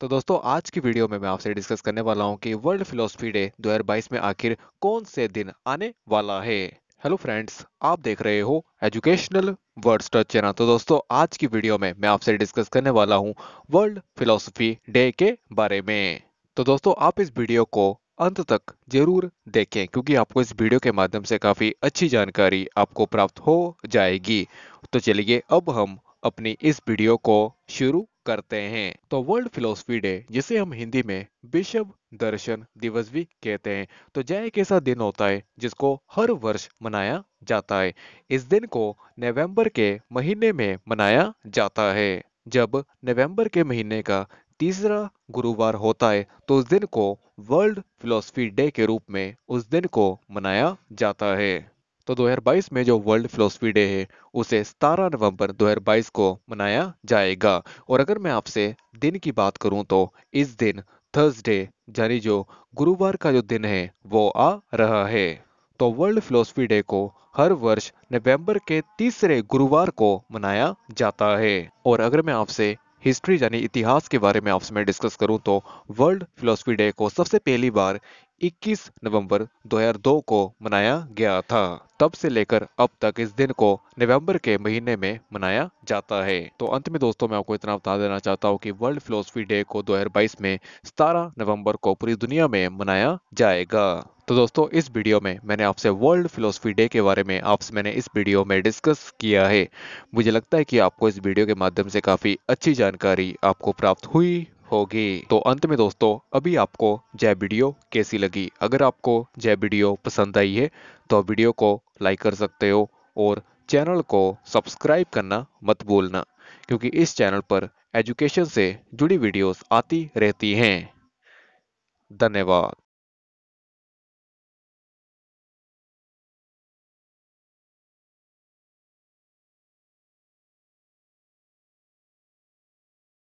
तो दोस्तों आज की वीडियो में मैं आपसे डिस्कस करने वाला हूं कि वर्ल्ड फिलोसफी डे 2022 में आखिर कौन से दिन आने वाला है हेलो फ्रेंड्स आप देख रहे हो एजुकेशनल वर्ड स्टच चैनल तो दोस्तों आज की वीडियो में मैं आपसे डिस्कस करने वाला हूं वर्ल्ड फिलोसफी डे के बारे में तो दोस्तों आप इस वीडियो को अंत तक जरूर देखें क्योंकि आपको इस वीडियो के माध्यम से काफ़ी अच्छी जानकारी आपको प्राप्त हो जाएगी तो चलिए अब हम अपनी इस वीडियो को शुरू करते हैं तो वर्ल्ड फिलोसफी डे जिसे हम हिंदी में विश्व दर्शन दिवस भी कहते हैं तो जय एक ऐसा दिन होता है जिसको हर वर्ष मनाया जाता है इस दिन को नवंबर के महीने में मनाया जाता है जब नवंबर के महीने का तीसरा गुरुवार होता है तो उस दिन को वर्ल्ड फिलोसफी डे के रूप में उस दिन को मनाया जाता है तो 2022 में जो वर्ल्ड फिलोसफी डे है उसे सतारह नवंबर 2022 को मनाया जाएगा और अगर मैं आपसे दिन की बात करूं तो इस दिन थर्सडे यानी जो गुरुवार का जो दिन है वो आ रहा है तो वर्ल्ड फिलोसफी डे को हर वर्ष नवंबर के तीसरे गुरुवार को मनाया जाता है और अगर मैं आपसे हिस्ट्री यानी इतिहास के बारे में आपसे मैं डिस्कस करूं तो वर्ल्ड फिलोसफी डे को सबसे पहली बार 21 नवंबर 2002 को मनाया गया था तब से लेकर अब तक इस दिन को नवंबर के महीने में मनाया जाता है तो अंत में दोस्तों मैं आपको इतना बता देना चाहता हूँ कि वर्ल्ड फिलोसफी डे को 2022 में 17 नवंबर को पूरी दुनिया में मनाया जाएगा तो दोस्तों इस वीडियो में मैंने आपसे वर्ल्ड फिलोसफी डे के बारे में आपसे मैंने इस वीडियो में डिस्कस किया है मुझे लगता है कि आपको इस वीडियो के माध्यम से काफ़ी अच्छी जानकारी आपको प्राप्त हुई होगी तो अंत में दोस्तों अभी आपको जय वीडियो कैसी लगी अगर आपको जय वीडियो पसंद आई है तो वीडियो को लाइक कर सकते हो और चैनल को सब्सक्राइब करना मत भूलना क्योंकि इस चैनल पर एजुकेशन से जुड़ी वीडियोस आती रहती हैं धन्यवाद